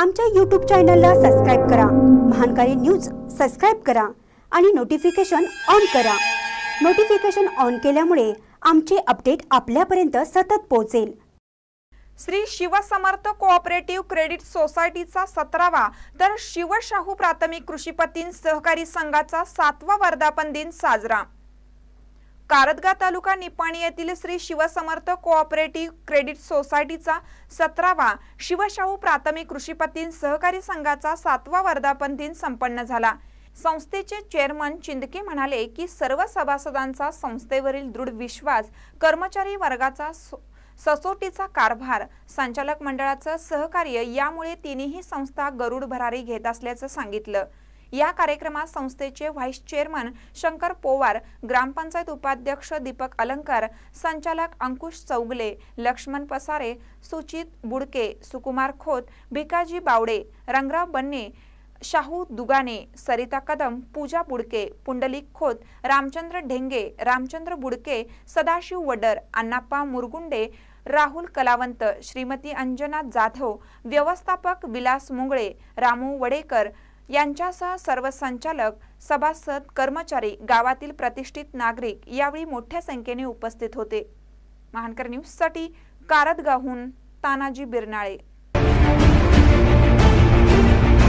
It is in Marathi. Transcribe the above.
आमच्या यूट्यूब चॅनलला सबस्क्राईब करा महानकारी न्यूज सबस्क्राईब करा आणि नोटिफिकेशन ऑन करा नोटिफिकेशन ऑन केल्यामुळे आमचे अपडेट आपल्यापर्यंत सतत पोहोचेल श्री शिवसमर्थ कोऑपरेटिव्ह क्रेडिट सोसायटीचा सतरावा तर शिवशाहू प्राथमिक कृषीपतीन सहकारी संघाचा सातवा वर्धापन दिन साजरा कारदगा तालुका निपाणी येथील श्री शिवसमर्थ कोऑपरेटिव्ह क्रेडिट सोसायटीचा सतरावा शिवशाहू प्राथमिक कृषीपतीन सहकारी संघाचा सातवा वर्धापन दिन संपन्न झाला संस्थेचे चेअरमन चिंदके म्हणाले की सर्व सभासदांचा संस्थेवरील दृढ विश्वास कर्मचारी वर्गाचा ससोटीचा कारभार संचालक मंडळाचं सहकार्य यामुळे तिन्ही संस्था गरुड भरारी घेत असल्याचं सांगितलं या कार्यक्रमात संस्थेचे व्हाईस चेअरमन शंकर पोवार ग्रामपंचायत उपाध्यक्ष दीपक अलंकार संचालक अंकुश चौगले लक्ष्मण पसारे सुचित बुडके सुकुमार खोत भिकाजी बावडे रंगराव बन्ने शाहू दुगाने सरिता कदम पूजा बुडके पुंडलिक खोत रामचंद्र ढेंगे रामचंद्र बुडके सदाशिव वडर अण्णाप्पा मुरगुंडे राहुल कलावंत श्रीमती अंजना जाधव व्यवस्थापक विलास मुंगळे रामू वडेकर यांच्यासह सर्व संचालक सभासद कर्मचारी गावातील प्रतिष्ठित नागरिक यावेळी मोठ्या संख्येने उपस्थित होते महानकर न्यूजसाठी कारदगाहून तानाजी बिरनाळे